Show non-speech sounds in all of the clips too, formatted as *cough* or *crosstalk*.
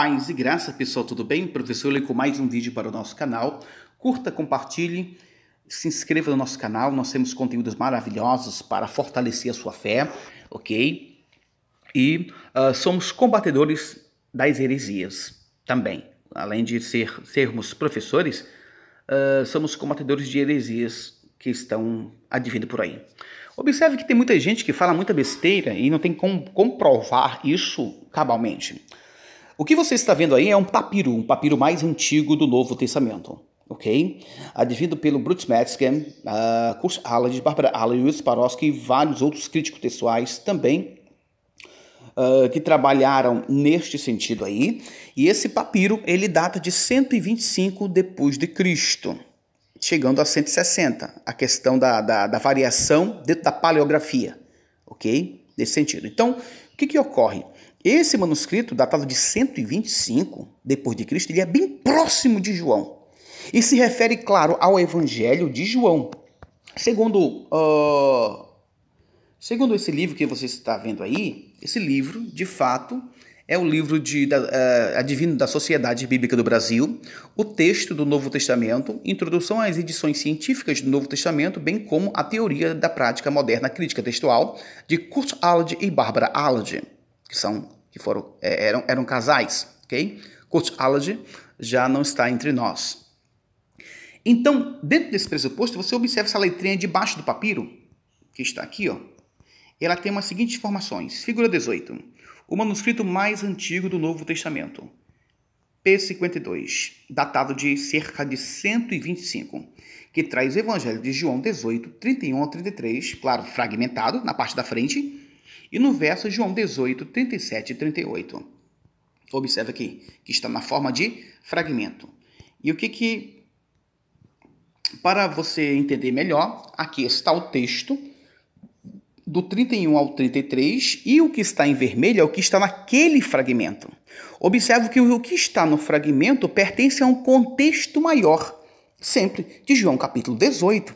Paz e graça, pessoal, tudo bem? Professor Lei com mais um vídeo para o nosso canal. Curta, compartilhe, se inscreva no nosso canal. Nós temos conteúdos maravilhosos para fortalecer a sua fé, ok? E uh, somos combatedores das heresias também. Além de ser, sermos professores, uh, somos combatedores de heresias que estão advindo por aí. Observe que tem muita gente que fala muita besteira e não tem como comprovar isso cabalmente. O que você está vendo aí é um papiro, um papiro mais antigo do Novo Testamento, ok? Adivido pelo Brutus Metzger, uh, Kurt Allard, Barbara Sparowski e vários outros críticos textuais também uh, que trabalharam neste sentido aí. E esse papiro, ele data de 125 depois de Cristo chegando a 160, a questão da, da, da, variação dentro da paleografia, ok? Nesse sentido. Então, o que, que ocorre? Esse manuscrito, datado de 125 depois de Cristo, ele é bem próximo de João e se refere, claro, ao Evangelho de João. Segundo, uh, segundo esse livro que você está vendo aí, esse livro, de fato, é o livro de, da, uh, eh, Adivino da Sociedade Bíblica do Brasil, o texto do Novo Testamento, introdução às edições científicas do Novo Testamento, bem como a teoria da prática moderna crítica textual de Kurt Allard e Barbara Allard que são que foram é, eram, eram casais, ok? Kurt Allergy já não está entre nós. Então, dentro desse pressuposto, você observa essa letrinha debaixo do papiro, que está aqui, ó. Ela tem as seguintes informações. Figura 18. O manuscrito mais antigo do Novo Testamento. P52, datado de cerca de 125, que traz o Evangelho de João 18, 31 a 33, claro, fragmentado na parte da frente, e no verso João 18, 37 e 38. Observe aqui, que está na forma de fragmento. E o que que. Para você entender melhor, aqui está o texto do 31 ao 33 e o que está em vermelho é o que está naquele fragmento. Observe que o que está no fragmento pertence a um contexto maior, sempre de João capítulo 18,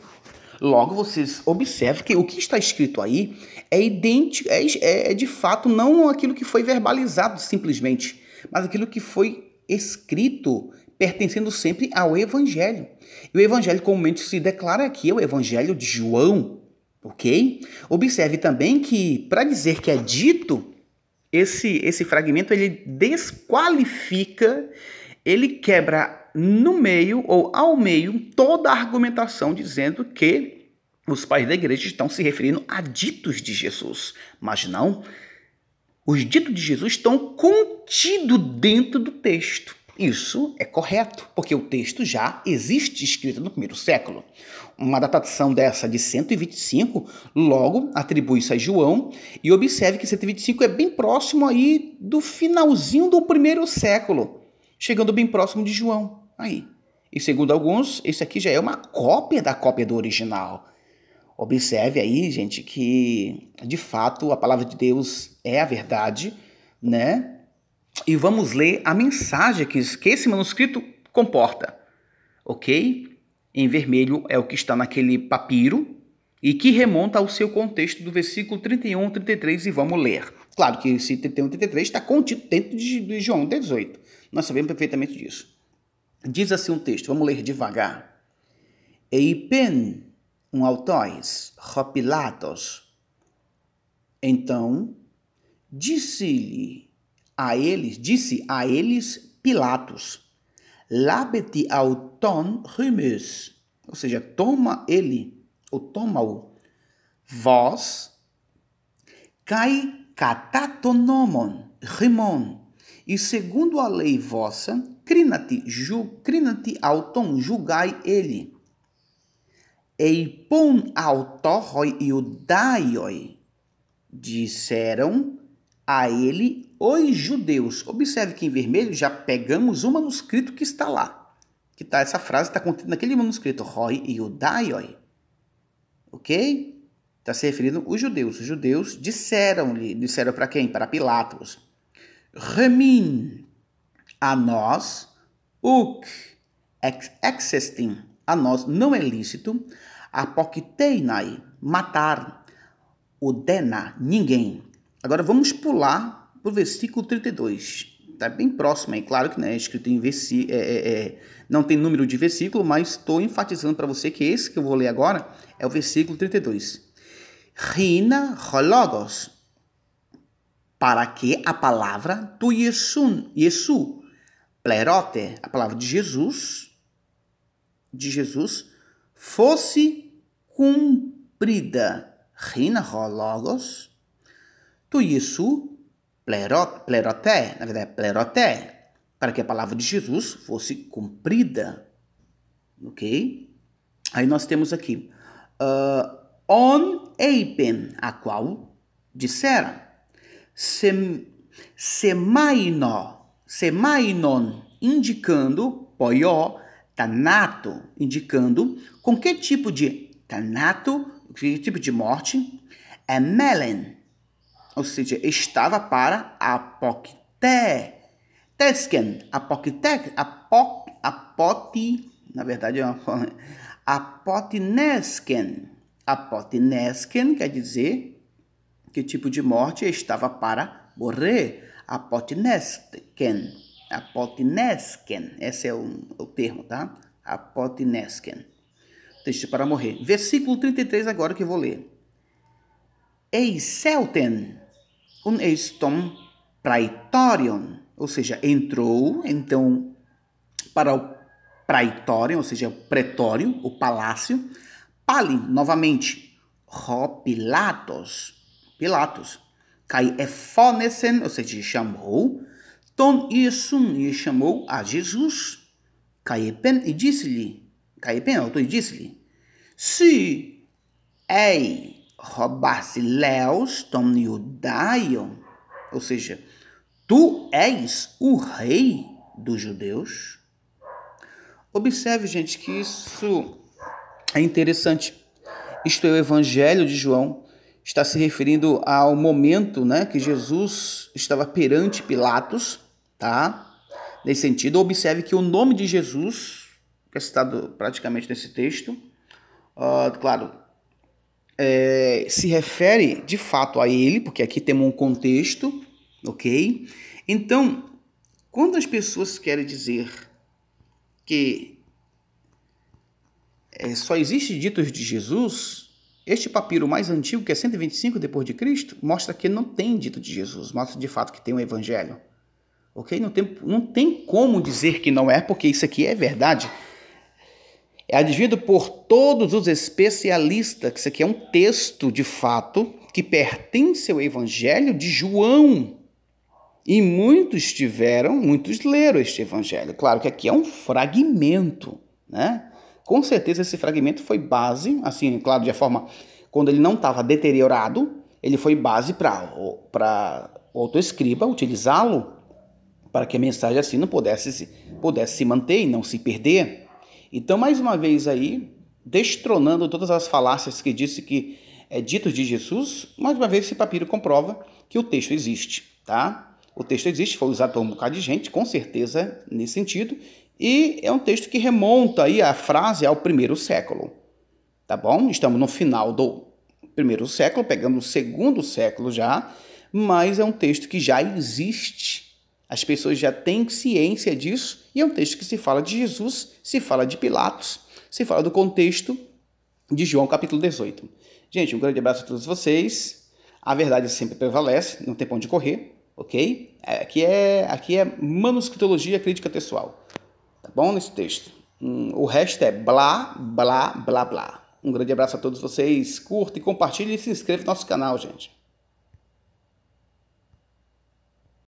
Logo, vocês observem que o que está escrito aí é idêntico, é, é, é, de fato não aquilo que foi verbalizado simplesmente, mas aquilo que foi escrito pertencendo sempre ao Evangelho. E o Evangelho comumente se declara aqui é o Evangelho de João, ok? Observe também que, para dizer que é dito, esse, esse fragmento ele desqualifica, ele quebra no meio ou ao meio toda a argumentação dizendo que os pais da igreja estão se referindo a ditos de Jesus, mas não. Os ditos de Jesus estão contidos dentro do texto. Isso é correto, porque o texto já existe escrito no primeiro século. Uma datação dessa de 125 logo atribui-se a João e observe que 125 é bem próximo aí do finalzinho do primeiro século, chegando bem próximo de João. Aí. E segundo alguns, isso aqui já é uma cópia da cópia do original. Observe aí, gente, que de fato a palavra de Deus é a verdade, né? E vamos ler a mensagem que, esse manuscrito comporta, ok? Em vermelho é o que está naquele papiro e que remonta ao seu contexto do versículo 31, 33 e vamos ler. Claro que esse 31, 33 está contido dentro de, de João 18. Nós sabemos perfeitamente disso. Diz assim um texto, vamos ler devagar. Eipen um autóis, ropilatos. Então, disse-lhe a eles, disse a eles Pilatos, labete auton rumes, ou seja, toma ele, ou toma-o, vós, cai catatonomon, rimon, e segundo a lei vossa, crinati, ju, crinati auton, julgai ele. Eipon autorroi iudaioi, disseram a ele os judeus. Observe que em vermelho já pegamos o manuscrito que está lá. Que tá, essa frase está contida naquele manuscrito, roi iudaioi. Ok? Está se referindo os judeus. Os judeus disseram-lhe, disseram, disseram para quem? Para Pilatos. Remin, a nós, uc existem, a nós não é lícito, apocteinai, matar, o dena, ninguém. Agora vamos pular para o versículo 32. Está bem próximo aí, claro que não né, é escrito em versículo, é, é, é, não tem número de versículo, mas estou enfatizando para você que esse que eu vou ler agora é o versículo 32. Rina Rologos, para que a palavra do Yesun, Yesu, plerote, a palavra de Jesus, de Jesus, fosse cumprida. Rina logos. Tu isso, plerot, na verdade, é pleroté, para que a palavra de Jesus fosse cumprida. Ok? Aí nós temos aqui, uh, on eipen, a qual dissera, sem, semaino, semainon, indicando, poió, tanato, indicando com que tipo de tanato, que tipo de morte, é melen, ou seja, estava para apokte tesken, apokte apok apoti, na verdade é uma forma, *laughs* apotinesken, apotinesken quer dizer que tipo de morte estava para morrer, apotinesken. Apotinesken. Esse é o, o termo, tá? Apotinesken. texto para morrer. Versículo 33 agora que eu vou ler. Eiselten, un eistom praetorion. Ou seja, entrou, então, para o praetorium, ou seja, o pretório, o palácio. pali novamente, ro Pilatos. Pilatos cai efonesen, ou seja, chamou. Ton Isun e chamou a Jesus. Caipen e disse-lhe, Caipen alto e disse-lhe, se ei roubasse Leos, Tom Judaion, ou seja, tu és o rei dos judeus. Observe, gente, que isso é interessante. Isto é o Evangelho de João, está se referindo ao momento né, que Jesus estava perante Pilatos, tá? Nesse sentido, observe que o nome de Jesus, que é citado praticamente nesse texto, uh, claro, é, se refere de fato a ele, porque aqui temos um contexto, ok? Então, quando as pessoas querem dizer que é, só existe ditos de Jesus, este papiro mais antigo, que é 125 depois de Cristo, mostra que não tem dito de Jesus, mostra de fato que tem um evangelho. OK? Não tem, não tem como dizer que não é, porque isso aqui é verdade. É advido por todos os especialistas, que isso aqui é um texto de fato que pertence ao evangelho de João. E muitos tiveram, muitos leram este evangelho. Claro que aqui é um fragmento, né? Com certeza esse fragmento foi base, assim, claro, de forma quando ele não estava deteriorado, ele foi base para para o autoescriba utilizá-lo para que a mensagem assim não pudesse pudesse se manter e não se perder. Então, mais uma vez aí, destronando todas as falácias que disse que é dito de Jesus, mais uma vez esse papiro comprova que o texto existe, tá? O texto existe, foi usado por um bocado de gente, com certeza, nesse sentido, e é um texto que remonta aí a frase ao primeiro século. Tá bom? Estamos no final do primeiro século, pegando o segundo século já, mas é um texto que já existe. As pessoas já têm ciência disso, e é um texto que se fala de Jesus, se fala de Pilatos, se fala do contexto de João capítulo 18. Gente, um grande abraço a todos vocês. A verdade sempre prevalece, não tem ponto de correr, ok? É, aqui é, aqui é manuscritologia crítica textual. Tá bom? Nesse texto. Hum, o resto é blá, blá, blá, blá. Um grande abraço a todos vocês. Curta e compartilhe e se inscreva no nosso canal, gente.